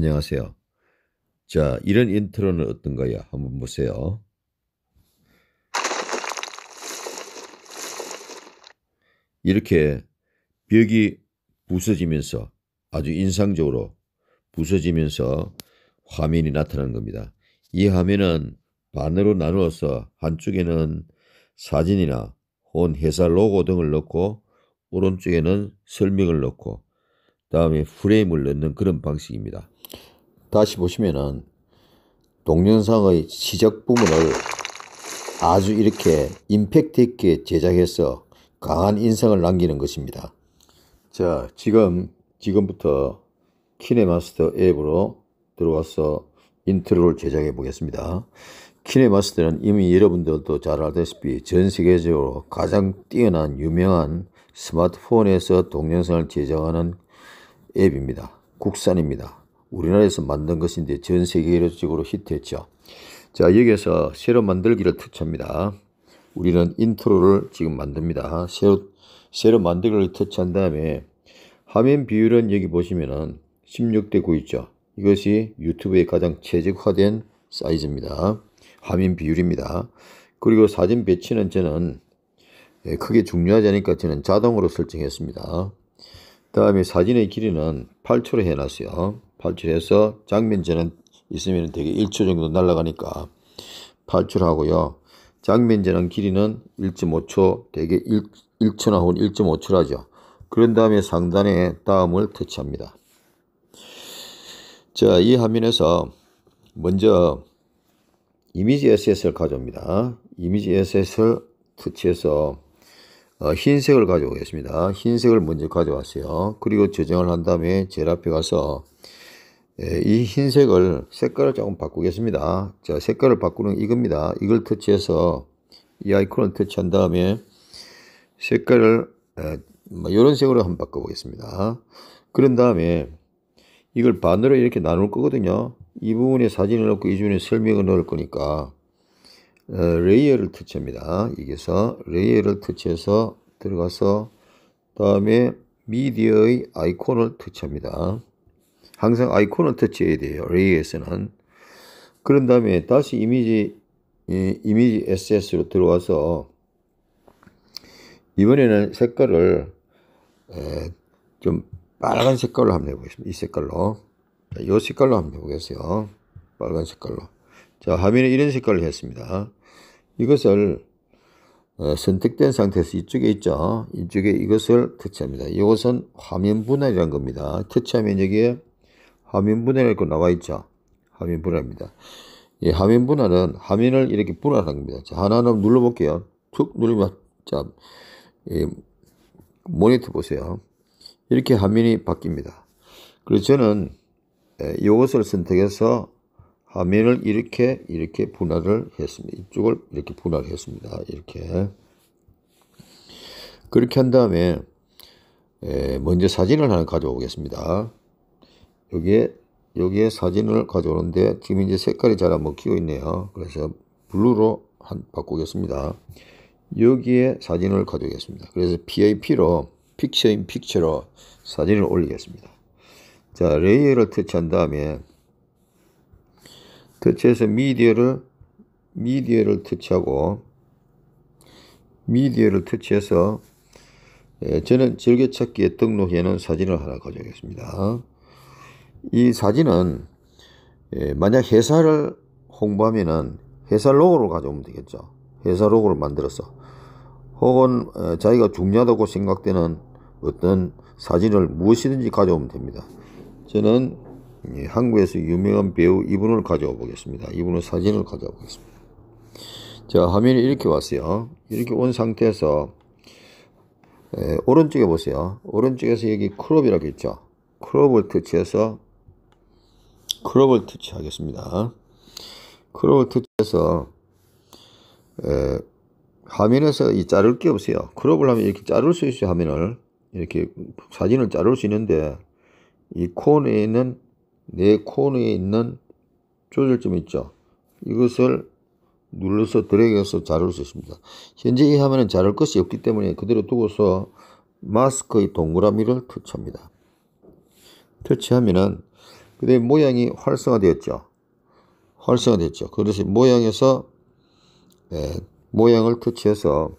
안녕하세요. 자, 이런 인트로는 어떤가요? 한번 보세요. 이렇게 벽이 부서지면서 아주 인상적으로 부서지면서 화면이 나타나는 겁니다. 이 화면은 반으로 나누어서 한쪽에는 사진이나 혹은 회사 로고 등을 넣고 오른쪽에는 설명을 넣고 다음에 프레임을 넣는 그런 방식입니다. 다시 보시면은 동영상의 시작 부분을 아주 이렇게 임팩트 있게 제작해서 강한 인상을 남기는 것입니다. 자, 지금, 지금부터 키네마스터 앱으로 들어와서 인트로를 제작해 보겠습니다. 키네마스터는 이미 여러분들도 잘 알다시피 전 세계적으로 가장 뛰어난 유명한 스마트폰에서 동영상을 제작하는 앱입니다. 국산입니다. 우리나라에서 만든 것인데 전 세계적으로 히트했죠. 자, 여기에서 새로 만들기를 터치합니다. 우리는 인트로를 지금 만듭니다. 새로, 새로 만들기를 터치한 다음에 화면 비율은 여기 보시면은 16대 9 있죠. 이것이 유튜브에 가장 최적화된 사이즈입니다. 화면 비율입니다. 그리고 사진 배치는 저는 예, 크게 중요하지 않으니까 저는 자동으로 설정했습니다. 다음에 사진의 길이는 8초로 해놨어요. 발출해서 장면제는 있으면 되게 1초 정도 날아가니까 발출하고요 장면제는 길이는 1.5초, 되게 1, 1초나 혹은 1.5초라죠. 그런 다음에 상단에 다음을 터치합니다. 자, 이 화면에서 먼저 이미지 SS를 가져옵니다. 이미지 SS를 터치해서 어, 흰색을 가져오겠습니다. 흰색을 먼저 가져왔어요. 그리고 저장을 한 다음에 제일 앞에 가서 예, 이 흰색을 색깔을 조금 바꾸겠습니다. 자, 색깔을 바꾸는 이겁니다. 이걸 터치해서 이 아이콘을 터치한 다음에 색깔을 이런 예, 뭐 색으로 한번 바꿔보겠습니다. 그런 다음에 이걸 반으로 이렇게 나눌 거거든요. 이 부분에 사진을 넣고 이 부분에 설명을 넣을 거니까 어, 레이어를 터치합니다. 여기서 레이어를 터치해서 들어가서 다음에 미디어의 아이콘을 터치합니다. 항상 아이콘을 터치해야 돼요. 레이에서는. 그런 다음에 다시 이미지, 이미지 SS로 들어와서 이번에는 색깔을 좀 빨간 색깔로 한번 해보겠습니다. 이 색깔로. 이 색깔로 한번 해보겠어요. 빨간 색깔로. 자, 화면에 이런 색깔을 했습니다. 이것을 선택된 상태에서 이쪽에 있죠. 이쪽에 이것을 터치합니다. 이것은 화면 분할이란 겁니다. 터치하면 여기에 하면분할가 있고 나와 있죠. 하면분할입니다 예, 하면분할은하면을 이렇게 분할하 겁니다. 자, 하나는 눌러볼게요. 툭 누르면 자, 예, 모니터 보세요. 이렇게 화면이 바뀝니다. 그래서 저는 이것을 예, 선택해서 화면을 이렇게 이렇게 분할을 했습니다. 이쪽을 이렇게 분할 했습니다. 이렇게 그렇게 한 다음에 예, 먼저 사진을 하나 가져오겠습니다. 여기에 여기에 사진을 가져오는데 지금 이제 색깔이 잘 안 먹히고 있네요. 그래서 블루로 한 바꾸겠습니다. 여기에 사진을 가져오겠습니다. 그래서 p i p 로 픽처 인 픽처로 사진을 올리겠습니다. 자, 레이어를 터치한 다음에 터치해서 미디어를 미디어를 터치하고 미디어를 터치해서 예, 저는 즐겨찾기에 등록해놓은 사진을 하나 가져오겠습니다. 이 사진은 예, 만약 회사를 홍보하면은 회사 로고를 가져오면 되겠죠. 회사 로고를 만들어서 혹은 어, 자기가 중요하다고 생각되는 어떤 사진을 무엇이든지 가져오면 됩니다. 저는 예, 한국에서 유명한 배우 이분을 가져와 보겠습니다. 이분의 사진을 가져와 보겠습니다. 자, 화면이 이렇게 왔어요. 이렇게 온 상태에서 에, 예, 오른쪽에 보세요. 오른쪽에서 여기 크롭이라고 했죠 크롭을 터치해서 크롭을 터치하겠습니다. 크롭을 터치해서 에, 화면에서 이 자를 게 없어요. 크롭을 하면 이렇게 자를 수 있어요. 화면을 이렇게 사진을 자를 수 있는데 이 코너에 있는 내 코너에 있는 조절점 있죠. 이것을 눌러서 드래그해서 자를 수 있습니다. 현재 이 화면은 자를 것이 없기 때문에 그대로 두고서 마스크의 동그라미를 터치합니다. 터치하면은 그다음에 모양이 활성화되었죠. 활성화됐죠. 그래서 모양에서 예, 모양을 터치해서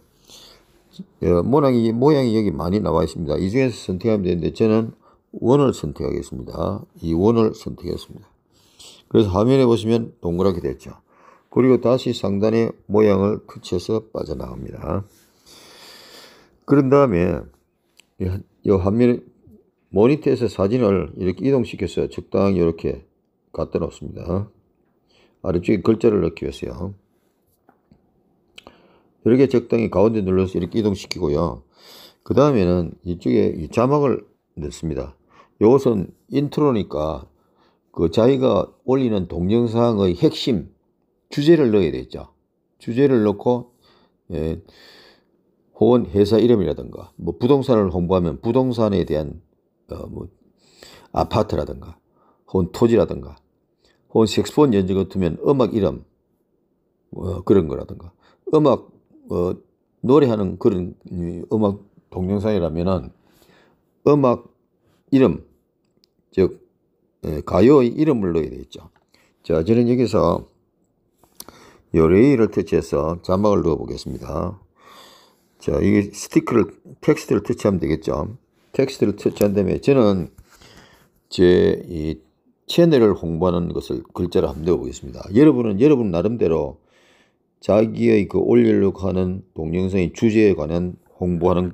예, 모양이 모양이 여기 많이 나와 있습니다. 이 중에서 선택하면 되는데 저는 원을 선택하겠습니다. 이 원을 선택했습니다. 그래서 화면에 보시면 동그랗게 됐죠. 그리고 다시 상단의 모양을 터치해서 빠져나갑니다. 그런 다음에 이 화면에 모니터에서 사진을 이렇게 이동시켜서 적당히 이렇게 갖다 놓습니다. 아래쪽에 글자를 넣기 위해서요. 이렇게 적당히 가운데 눌러서 이렇게 이동시키고요. 그 다음에는 이쪽에 자막을 넣습니다. 이것은 인트로니까 그 자기가 올리는 동영상의 핵심 주제를 넣어야 되죠. 주제를 넣고 예, 혹은 회사 이름이라든가 뭐 부동산을 홍보하면 부동산에 대한 어, 뭐, 아파트라든가, 혹은 토지라든가, 혹은 색소폰 연주 가으면 음악 이름, 뭐 그런 거라든가, 음악, 어, 노래하는 그런 음악 동영상이라면은 음악 이름, 즉, 예, 가요의 이름을 넣어야 되겠죠. 자, 저는 여기서 요레이를 터치해서 자막을 넣어 보겠습니다. 자, 이게 스티커를, 텍스트를 터치하면 되겠죠. 텍스트를 터치한 다음에 저는 제 이 채널을 홍보하는 것을 글자로 한번 넣어보겠습니다. 여러분은 여러분 나름대로 자기의 그 올리려고 하는 동영상의 주제에 관한 홍보하는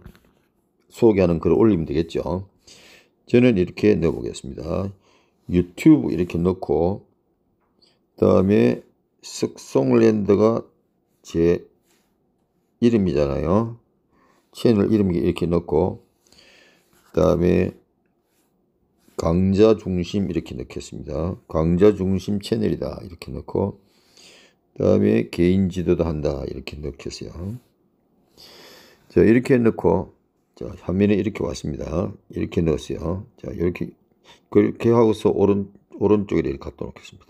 소개하는 글을 올리면 되겠죠. 저는 이렇게 넣어보겠습니다. 유튜브 이렇게 넣고 다음에 쓱송랜드가 제 이름이잖아요. 채널 이름 이렇게 넣고 다음에 강좌 중심 이렇게 넣겠습니다. 강좌 중심 채널이다 이렇게 넣고 다음에 개인 지도도 한다 이렇게 넣겠어요. 자 이렇게 넣고 자 화면에 이렇게 왔습니다. 이렇게 넣었어요. 자 이렇게 그렇게 하고서 오른 오른쪽에 이렇게 갖다 놓겠습니다.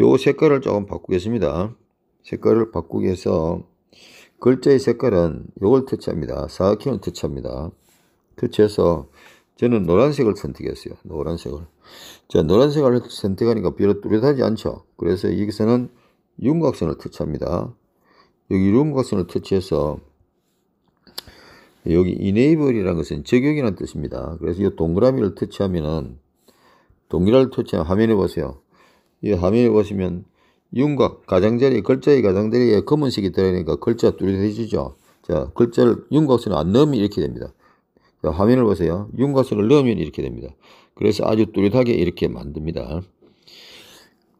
요 색깔을 조금 바꾸겠습니다. 색깔을 바꾸기 위해서 글자의 색깔은 요걸 터치합니다. 사각형을 터치합니다. 터치해서 저는 노란색을 선택했어요. 노란색을. 자, 노란색을 선택하니까 별로 뚜렷하지 않죠. 그래서 여기서는 윤곽선을 터치합니다. 여기 윤곽선을 터치해서 여기 enable이라는 것은 적용이라는 뜻입니다. 그래서 이 동그라미를 터치하면은 동그라미를 터치하면 화면에 보세요. 이 화면에 보시면 윤곽 가장자리 글자의 가장자리에 검은색이 들어가니까 글자 뚜렷해지죠. 자, 글자를 윤곽선을 안 넣으면 이렇게 됩니다. 그 화면을 보세요. 윤곽선을 넣으면 이렇게 됩니다. 그래서 아주 뚜렷하게 이렇게 만듭니다.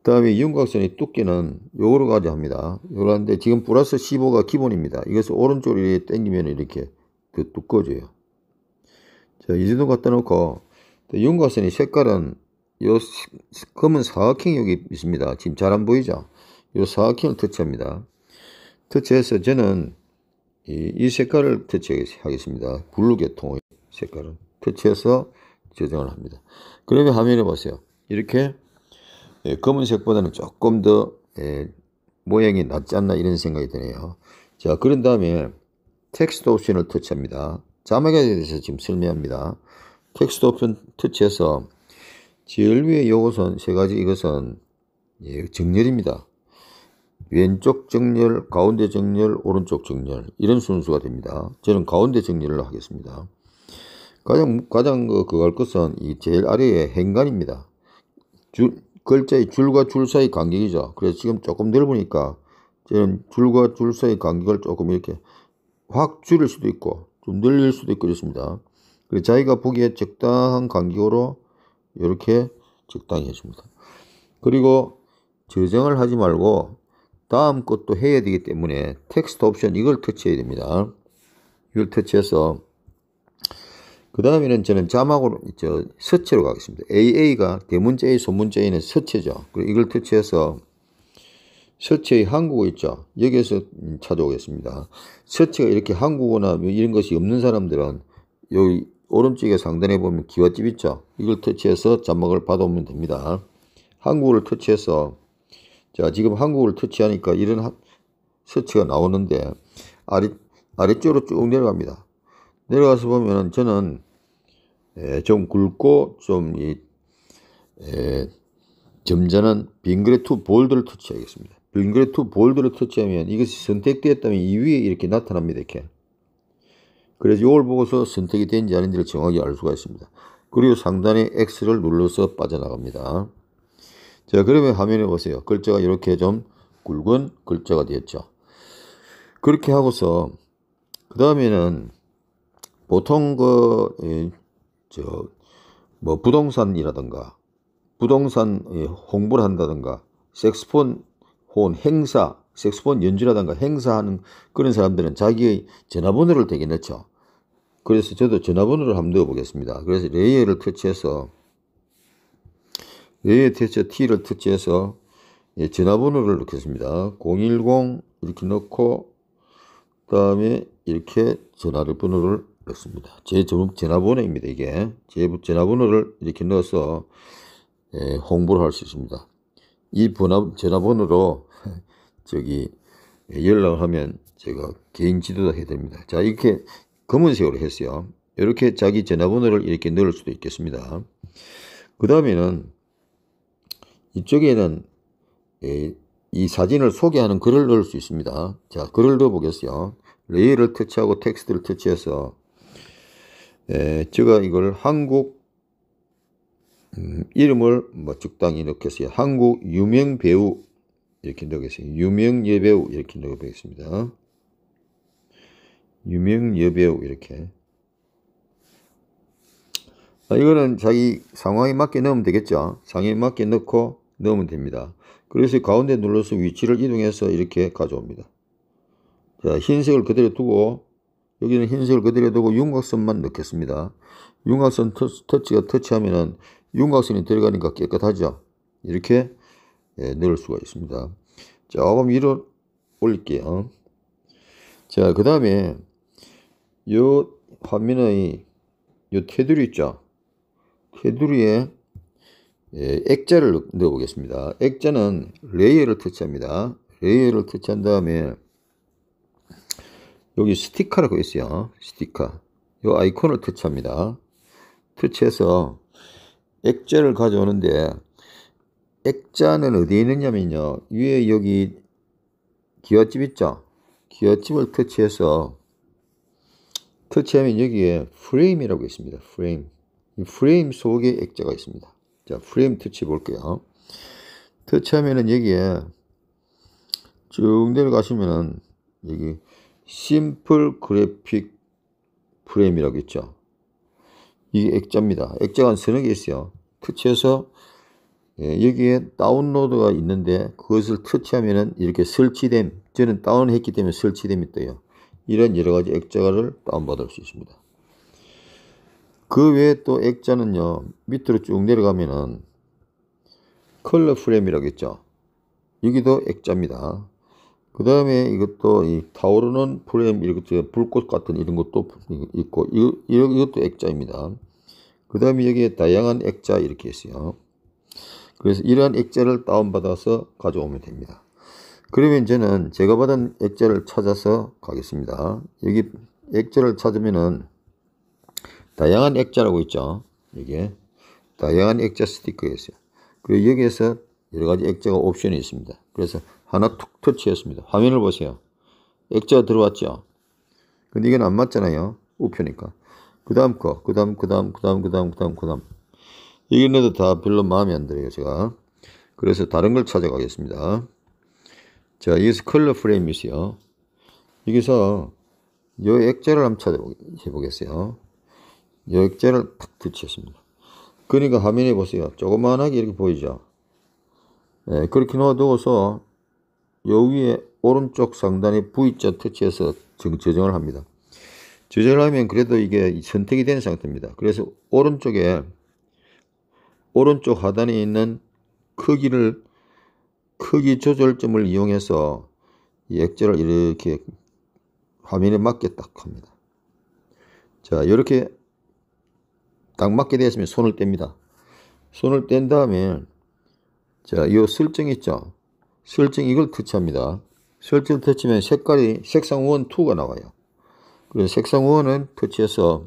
그 다음에 윤곽선의 두께는 요거로 가져 합니다. 요런데 지금 플러스 15가 기본입니다. 이것을 오른쪽으로 이 당기면 이렇게 그 두꺼워져요. 자, 이 정도 갖다 놓고 윤곽선의 색깔은 요 검은 사각형 여기 있습니다. 지금 잘 안 보이죠? 요 사각형을 터치합니다. 터치해서 저는 이, 이 색깔을 터치하겠습니다. 블루 계통. 색깔을 터치해서 조정을 합니다. 그러면 화면에 보세요. 이렇게 예, 검은색보다는 조금 더 예, 모양이 낫지 않나 이런 생각이 드네요. 자 그런 다음에 텍스트 옵션을 터치합니다. 자막에 대해서 지금 설명합니다. 텍스트 옵션 터치해서 제일 위에 요것은 세 가지 이것은 예, 정렬입니다. 왼쪽 정렬, 가운데 정렬, 오른쪽 정렬 이런 순서가 됩니다. 저는 가운데 정렬을 하겠습니다. 가장 가장 그, 그걸 것은 이 제일 아래의 행간입니다. 줄 글자의 줄과 줄 사이 간격이죠. 그래서 지금 조금 넓으니까 지금 줄과 줄 사이 간격을 조금 이렇게 확 줄일 수도 있고 좀 늘릴 수도 있고 그렇습니다. 그래서 자기가 보기에 적당한 간격으로 이렇게 적당히 해줍니다. 그리고 저장을 하지 말고 다음 것도 해야 되기 때문에 텍스트 옵션 이걸 터치해야 됩니다. 이걸 터치해서 그 다음에는 저는 자막으로, 저, 서체로 가겠습니다. AA가 대문자 A, 소문자 에는 서체죠. 그리고 이걸 터치해서 서체의 한국어 있죠. 여기에서 찾아오겠습니다. 서체가 이렇게 한국어나 뭐 이런 것이 없는 사람들은 여기 오른쪽에 상단에 보면 기와집 있죠. 이걸 터치해서 자막을 받아오면 됩니다. 한국어를 터치해서 자 지금 한국어를 터치하니까 이런 하, 서치가 나오는데 아래, 아래쪽으로 쭉 내려갑니다. 내려가서 보면 저는 좀 굵고 좀이 점자는 빙그레 투 볼드를 터치하겠습니다. 빙그레 투 볼드를 터치하면 이것이 선택되었다면 이 위에 이렇게 나타납니다. 이렇게. 그래서 이걸 보고서 선택이 된지 아닌지를 정확히 알 수가 있습니다. 그리고 상단에 X를 눌러서 빠져나갑니다. 자, 그러면 화면에 보세요. 글자가 이렇게 좀 굵은 글자가 되었죠. 그렇게 하고서 그 다음에는 보통 그 저뭐 부동산이라든가 부동산 예, 홍보를 한다든가 섹스폰 혹은 행사 섹스폰 연주라든가 행사하는 그런 사람들은 자기의 전화번호를 되게 넣죠. 그래서 저도 전화번호를 한번 넣어보겠습니다. 그래서 레이어를 터치해서 레이어 터치 T를 터치해서 예, 전화번호를 넣겠습니다. 010 이렇게 넣고 그 다음에 이렇게 전화를 번호를 그렇습니다. 제 전화번호입니다. 이게 제 전화번호를 이렇게 넣어서 예, 홍보를 할 수 있습니다. 이 전화번호로 저기 예, 연락을 하면 제가 개인 지도도 해야됩니다자 이렇게 검은색으로 했어요. 이렇게 자기 전화번호를 이렇게 넣을 수도 있겠습니다. 그 다음에는 이쪽에는 예, 이 사진을 소개하는 글을 넣을 수 있습니다. 자 글을 넣어보겠어요. 레이를 터치하고 텍스트를 터치해서 에, 예, 제가 이걸 한국 음, 이름을 뭐 적당히 넣겠어요. 한국 유명 배우 이렇게 넣겠습니다. 유명 여배우 이렇게 넣어보겠습니다. 유명 여배우 이렇게 아, 이거는 자기 상황에 맞게 넣으면 되겠죠. 상에 황 맞게 넣고 넣으면 됩니다. 그래서 가운데 눌러서 위치를 이동해서 이렇게 가져옵니다. 자, 흰색을 그대로 두고 여기는 흰색을 그대로 두고 윤곽선만 넣겠습니다. 윤곽선 터치가 터치하면은 윤곽선이 들어가니까 깨끗하죠. 이렇게 예, 넣을 수가 있습니다. 자, 그럼 위로 올릴게요. 자, 그 다음에 요 화면의 요 테두리 있죠? 테두리에 예, 액자를 넣어 보겠습니다. 액자는 레이어를 터치합니다. 레이어를 터치한 다음에 여기 스티커라고 있어요. 스티커. 이 아이콘을 터치합니다. 터치해서 액자를 가져오는데 액자는 어디에 있느냐면요. 위에 여기 기어집 있죠? 기어집을 터치해서 터치하면 여기에 프레임이라고 있습니다. 프레임. 이 프레임 속에 액자가 있습니다. 자, 프레임 터치 볼게요. 터치하면은 여기에 쭉 내려가시면은 여기 심플 그래픽 프레임이라고 했죠. 이게 액자입니다. 액자가 한 서너 개 있어요. 터치해서 예, 여기에 다운로드가 있는데 그것을 터치하면은 이렇게 설치됨 저는 다운했기 때문에 설치됨이 떠요. 이런 여러 가지 액자를 다운받을 수 있습니다. 그 외에 또 액자는요 밑으로 쭉 내려가면은 컬러 프레임이라고 했죠. 여기도 액자입니다. 그 다음에 이것도 이 타오르는 프레임 이렇게 불꽃 같은 이런 것도 있고 이, 이것도 액자입니다. 그 다음에 여기에 다양한 액자 이렇게 있어요. 그래서 이러한 액자를 다운받아서 가져오면 됩니다. 그러면 이제는 제가 받은 액자를 찾아서 가겠습니다. 여기 액자를 찾으면은 다양한 액자라고 있죠. 이게 다양한 액자 스티커였어요. 그리고 여기에서 여러 가지 액자가 옵션이 있습니다. 그래서 하나 툭 터치했습니다. 화면을 보세요. 액자 들어왔죠? 근데 이건 안 맞잖아요. 우표니까. 그 다음 거, 그 다음, 그 다음, 그 다음, 그 다음, 그 다음, 그 다음. 이거네도 다 별로 마음에 안 들어요, 제가. 그래서 다른 걸 찾아가겠습니다. 자, 여기서 컬러 프레임이세요 여기서 요 액자를 한번 찾아보겠어요. 요 액자를 탁치였습니다 그러니까 화면에 보세요. 조그만하게 이렇게 보이죠? 예, 그렇게 놓아두어서 여기에 오른쪽 상단에 V자 터치해서 저정을 합니다. 저정을 하면 그래도 이게 선택이 되는 상태입니다. 그래서 오른쪽에 오른쪽 하단에 있는 크기를 크기 조절점을 이용해서 이 액자를 이렇게 화면에 맞게 딱 합니다. 자 이렇게 딱 맞게 되었으면 손을 뗍니다. 손을 뗀 다음에 자이 설정 있죠. 설정 이걸 터치합니다. 수열 터치면 색깔이 색상 원 2가 나와요. 그래서 색상 원은 터치해서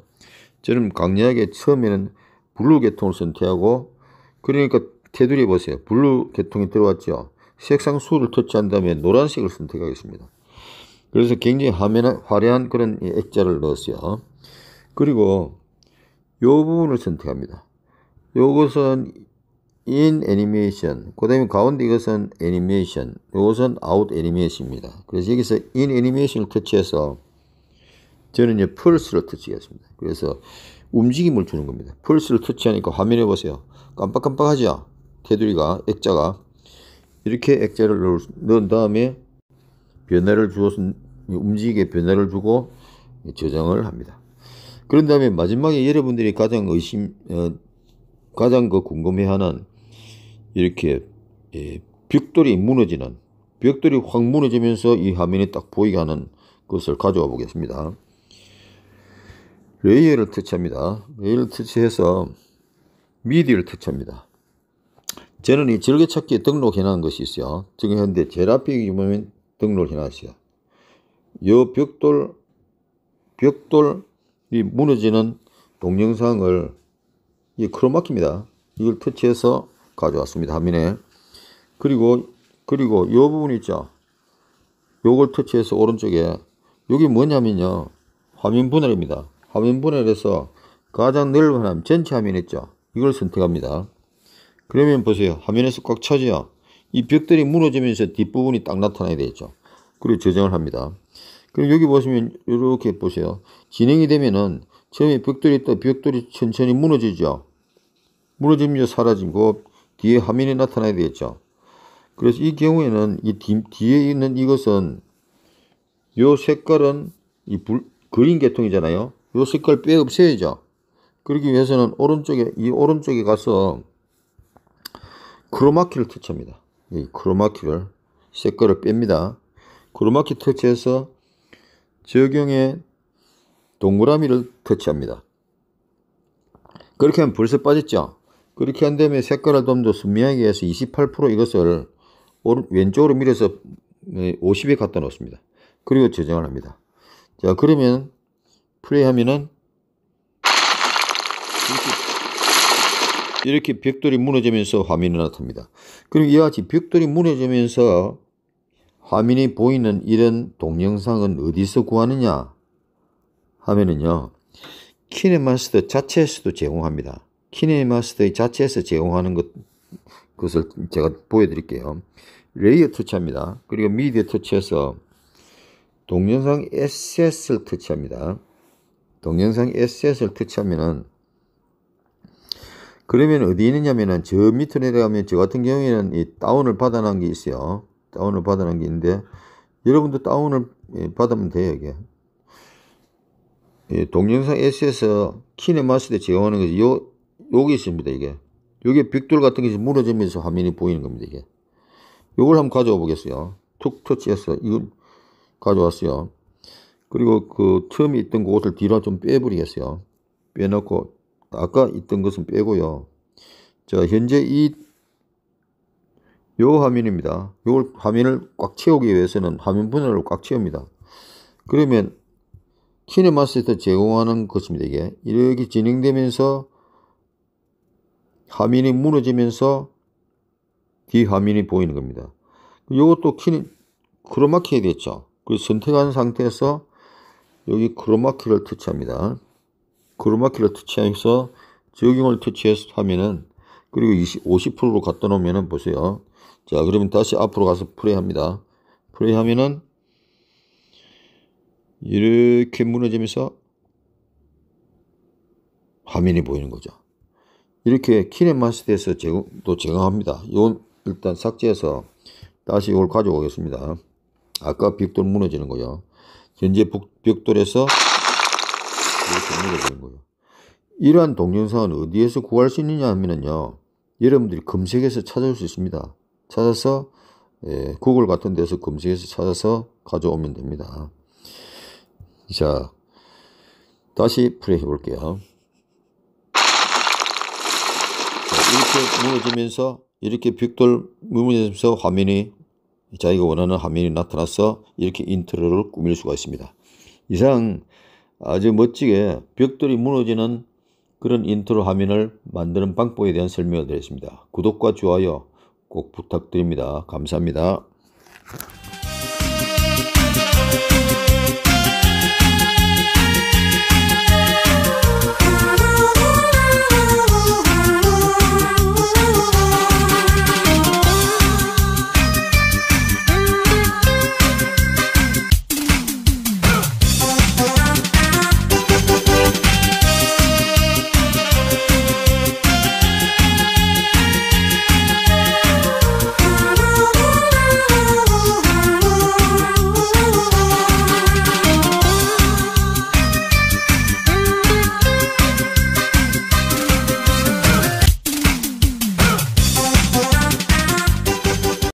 저는 강렬하게 처음에는 블루 계통을 선택하고 그러니까 테두리 보세요. 블루 계통이 들어왔죠. 색상 수를 터치한 다음에 노란색을 선택하겠습니다. 그래서 굉장히 화면 화려한 그런 액자를 넣었어요. 그리고 요 부분을 선택합니다. 요것은 in animation. 그 다음에 가운데 이것은 animation. 이것은 out animation입니다. 그래서 여기서 in animation을 터치해서 저는 이제 pulse를 터치하겠습니다. 그래서 움직임을 주는 겁니다. pulse를 터치하니까 화면에 보세요. 깜빡깜빡하죠? 테두리가, 액자가. 이렇게 액자를 넣은 다음에 변화를 주어서 움직이게 변화를 주고 저장을 합니다. 그런 다음에 마지막에 여러분들이 가장 의심, 어, 가장 그 궁금해하는 이렇게 예, 벽돌이 무너지는 벽돌이 확 무너지면서 이 화면이 딱 보이게 하는 것을 가져와 보겠습니다. 레이어를 터치합니다. 레이어를 터치해서 미디를 터치합니다. 저는 이 즐겨찾기에 등록해놓은 것이 있어요. 지금 현재 제라픽이 보면 등록해놨어요. 이 벽돌, 벽돌이 무너지는 동영상을 이 크로마키입니다. 이걸 터치해서 가져왔습니다. 한민에. 그리고, 그리고 이 부분 있죠. 이걸 터치해서 오른쪽에 여기 뭐냐면요. 화면 분할입니다. 화면 분할에서 가장 넓은 화면, 전체 화면 있죠. 이걸 선택합니다. 그러면 보세요. 화면에서 꽉 차지요. 이 벽들이 무너지면서 뒷부분이 딱 나타나야 되죠. 그리고 저장을 합니다. 그럼 여기 보시면 이렇게 보세요. 진행이 되면은 처음에 벽돌이 있다 벽돌이 천천히 무너지죠. 무너지면사라진고 뒤에 화면이 나타나야 되겠죠. 그래서 이 경우에는 이 뒤, 에 있는 이것은 요 색깔은 이 불, 그린 계통이잖아요. 요 색깔 빼 없애야죠. 그러기 위해서는 오른쪽에 이 오른쪽에 가서 크로마키를 터치합니다. 이 크로마키를 색깔을 뺍니다. 크로마키 터치해서 적용에 동그라미를 터치합니다. 그렇게 하면 벌써 빠졌죠. 그렇게 한 다음에 색깔을 좀더 선명하게 해서 28% 이것을 왼쪽으로 밀어서 50에 갖다 놓습니다. 그리고 저장을 합니다. 자 그러면 플레이하면은 이렇 이렇게 벽돌이 무너지면서 화면이 나타납니다. 그럼 이와 같이 벽돌이 무너지면서 화면이 보이는 이런 동영상은 어디서 구하느냐 하면은요 키네마스터 자체에서도 제공합니다. 키네마스터의 자체에서 제공하는 것, 그것을 제가 보여드릴게요. 레이어 터치합니다. 그리고 미디어 터치해서 동영상 SS를 터치합니다. 동영상 SS를 터치하면은 그러면 어디 있느냐면은 저 밑으로 내려가면 저 같은 경우에는 이 다운을 받아놓은 게 있어요. 다운을 받아놓은 게 있는데 여러분도 다운을 예, 받으면 돼요. 이게. 예, 동영상 S에서 키네마스터 제공하는 것이 요 여기 있습니다. 이게. 여기 빅돌 같은 것이 무너지면서 화면이 보이는 겁니다. 이게. 이걸 한번 가져와 보겠어요. 툭 터치해서 이걸 가져왔어요. 그리고 그 틈이 있던 곳을 뒤로 좀 빼버리겠어요. 빼놓고 아까 있던 것은 빼고요. 자 현재 이 요 화면입니다. 요 화면을 꽉 채우기 위해서는 화면 분할을 꽉 채웁니다. 그러면 키네마스에서 제공하는 것입니다. 이게 이렇게 진행되면서 하민이 무너지면서 뒤하민이 보이는 겁니다. 이것도 키는 크로마키에 됐죠 그래서 선택한 상태에서 여기 크로마키를 터치합니다. 크로마키를 터치해서 적용을 터치해서 하면은 그리고 20, 50%로 갖다 놓으면은 보세요. 자, 그러면 다시 앞으로 가서 플레이 합니다. 플레이 하면은 이렇게 무너지면서 화면이 보이는 거죠. 이렇게 키네마스터에서 제거, 또 제거합니다. 요 일단 삭제해서 다시 이걸 가져오겠습니다. 아까 벽돌 무너지는 거요. 현재 벽돌에서 이렇게 무너지는 거요. 이러한 동영상은 어디에서 구할 수 있느냐 하면요. 여러분들이 검색해서 찾아올 수 있습니다. 찾아서 예, 구글 같은 데서 검색해서 찾아서 가져오면 됩니다. 자, 다시 플레이 해볼게요. 이렇게 무너지면서 이렇게 벽돌 무너지면서 화면이 자기가 원하는 화면이 나타나서 이렇게 인트로를 꾸밀 수가 있습니다. 이상 아주 멋지게 벽돌이 무너지는 그런 인트로 화면을 만드는 방법에 대한 설명을 드렸습니다. 구독과 좋아요 꼭 부탁드립니다. 감사합니다.